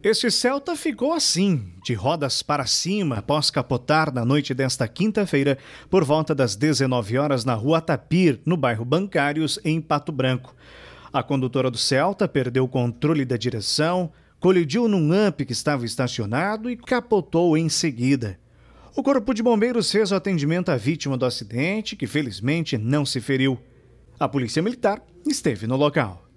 Este Celta ficou assim, de rodas para cima, após capotar na noite desta quinta-feira, por volta das 19 horas na Rua Tapir, no bairro Bancários, em Pato Branco. A condutora do Celta perdeu o controle da direção, colidiu num amp que estava estacionado e capotou em seguida. O Corpo de Bombeiros fez o atendimento à vítima do acidente, que felizmente não se feriu. A Polícia Militar esteve no local.